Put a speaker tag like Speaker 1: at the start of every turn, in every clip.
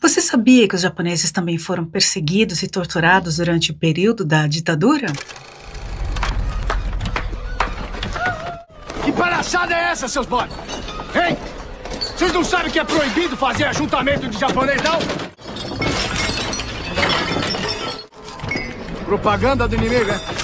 Speaker 1: Você sabia que os japoneses também foram perseguidos e torturados durante o período da ditadura? Que palhaçada é essa, seus bodes? Hein? Vocês não sabem que é proibido fazer ajuntamento de japonês, não? Propaganda do inimigo, é?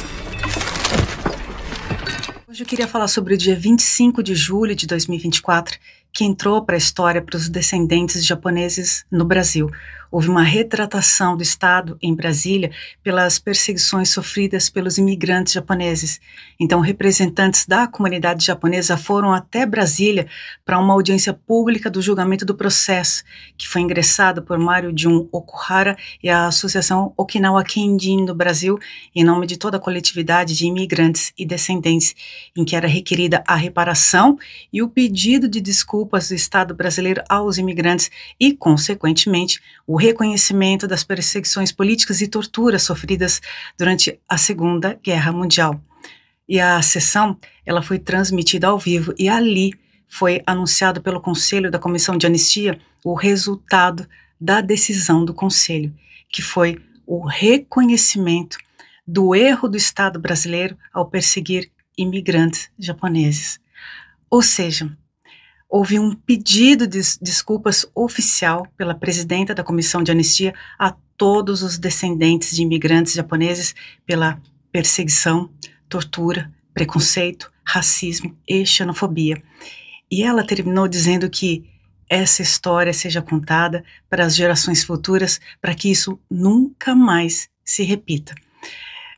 Speaker 1: Hoje eu queria falar sobre o dia 25 de julho de 2024, que entrou para a história para os descendentes japoneses no Brasil houve uma retratação do Estado em Brasília pelas perseguições sofridas pelos imigrantes japoneses. Então, representantes da comunidade japonesa foram até Brasília para uma audiência pública do julgamento do processo, que foi ingressado por Mário Jun Okuhara e a Associação Okinawa Kendin do Brasil, em nome de toda a coletividade de imigrantes e descendentes, em que era requerida a reparação e o pedido de desculpas do Estado brasileiro aos imigrantes e, consequentemente, o reconhecimento das perseguições políticas e torturas sofridas durante a Segunda Guerra Mundial. E a sessão, ela foi transmitida ao vivo e ali foi anunciado pelo Conselho da Comissão de Anistia o resultado da decisão do Conselho, que foi o reconhecimento do erro do Estado brasileiro ao perseguir imigrantes japoneses. Ou seja, houve um pedido de desculpas oficial pela presidenta da Comissão de Anistia a todos os descendentes de imigrantes japoneses pela perseguição, tortura, preconceito, racismo e xenofobia. E ela terminou dizendo que essa história seja contada para as gerações futuras, para que isso nunca mais se repita.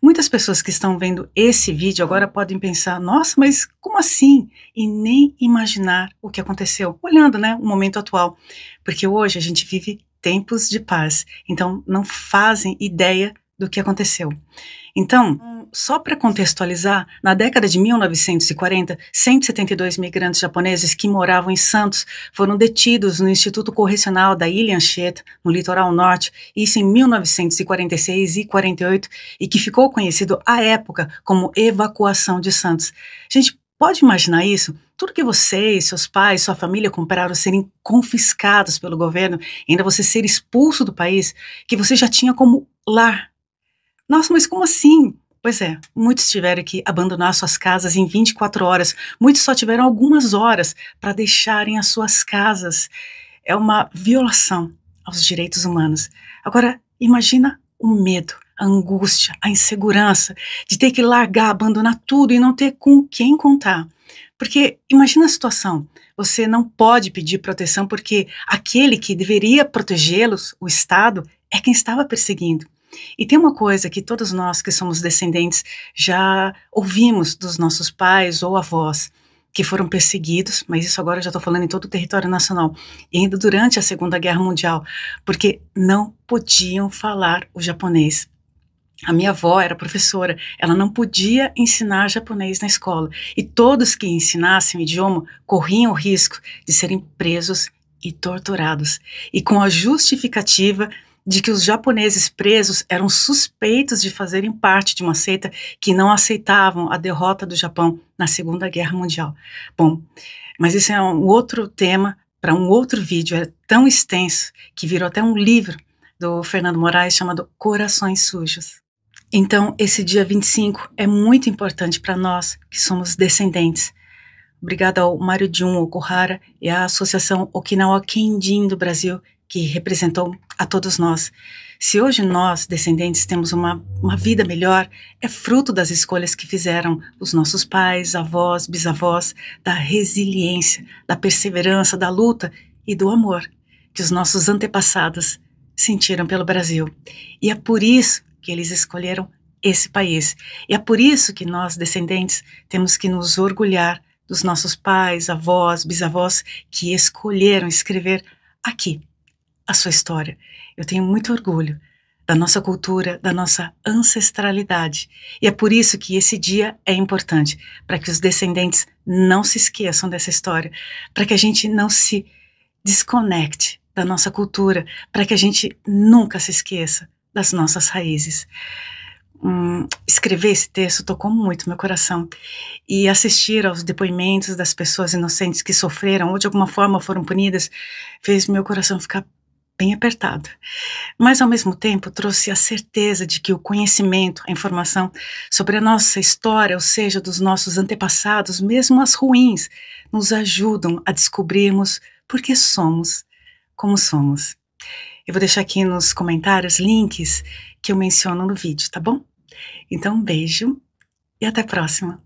Speaker 1: Muitas pessoas que estão vendo esse vídeo agora podem pensar: nossa, mas como assim? E nem imaginar o que aconteceu, olhando né, o momento atual. Porque hoje a gente vive tempos de paz, então não fazem ideia do que aconteceu. Então, hum. só para contextualizar, na década de 1940, 172 migrantes japoneses que moravam em Santos foram detidos no Instituto Correcional da Ilha Anchieta, no litoral norte, isso em 1946 e 48, e que ficou conhecido à época como evacuação de Santos. Gente, pode imaginar isso? tudo que você, seus pais, sua família compraram serem confiscados pelo governo, ainda você ser expulso do país que você já tinha como lar. Nossa, mas como assim? Pois é, muitos tiveram que abandonar suas casas em 24 horas, muitos só tiveram algumas horas para deixarem as suas casas. É uma violação aos direitos humanos. Agora, imagina o medo, a angústia, a insegurança de ter que largar, abandonar tudo e não ter com quem contar. Porque imagina a situação: você não pode pedir proteção porque aquele que deveria protegê-los, o Estado, é quem estava perseguindo. E tem uma coisa que todos nós que somos descendentes já ouvimos dos nossos pais ou avós que foram perseguidos, mas isso agora eu já estou falando em todo o território nacional, e ainda durante a Segunda Guerra Mundial, porque não podiam falar o japonês. A minha avó era professora, ela não podia ensinar japonês na escola, e todos que ensinassem o idioma corriam o risco de serem presos e torturados, e com a justificativa de que os japoneses presos eram suspeitos de fazerem parte de uma seita que não aceitavam a derrota do Japão na Segunda Guerra Mundial. Bom, mas isso é um outro tema para um outro vídeo, é tão extenso que virou até um livro do Fernando Moraes chamado Corações Sujos. Então, esse dia 25 é muito importante para nós que somos descendentes. Obrigada ao Mário Jun Okuhara e à Associação Okinawa Kendin do Brasil, que representou a todos nós. Se hoje nós, descendentes, temos uma, uma vida melhor, é fruto das escolhas que fizeram os nossos pais, avós, bisavós, da resiliência, da perseverança, da luta e do amor que os nossos antepassados sentiram pelo Brasil. E é por isso que eles escolheram esse país. E é por isso que nós, descendentes, temos que nos orgulhar dos nossos pais, avós, bisavós que escolheram escrever aqui, a sua história. Eu tenho muito orgulho da nossa cultura, da nossa ancestralidade. E é por isso que esse dia é importante, para que os descendentes não se esqueçam dessa história, para que a gente não se desconecte da nossa cultura, para que a gente nunca se esqueça das nossas raízes. Hum, escrever esse texto tocou muito meu coração e assistir aos depoimentos das pessoas inocentes que sofreram ou de alguma forma foram punidas fez meu coração ficar bem apertado, mas ao mesmo tempo trouxe a certeza de que o conhecimento, a informação sobre a nossa história, ou seja, dos nossos antepassados, mesmo as ruins, nos ajudam a descobrirmos por que somos como somos. Eu vou deixar aqui nos comentários links que eu menciono no vídeo, tá bom? Então, um beijo e até a próxima!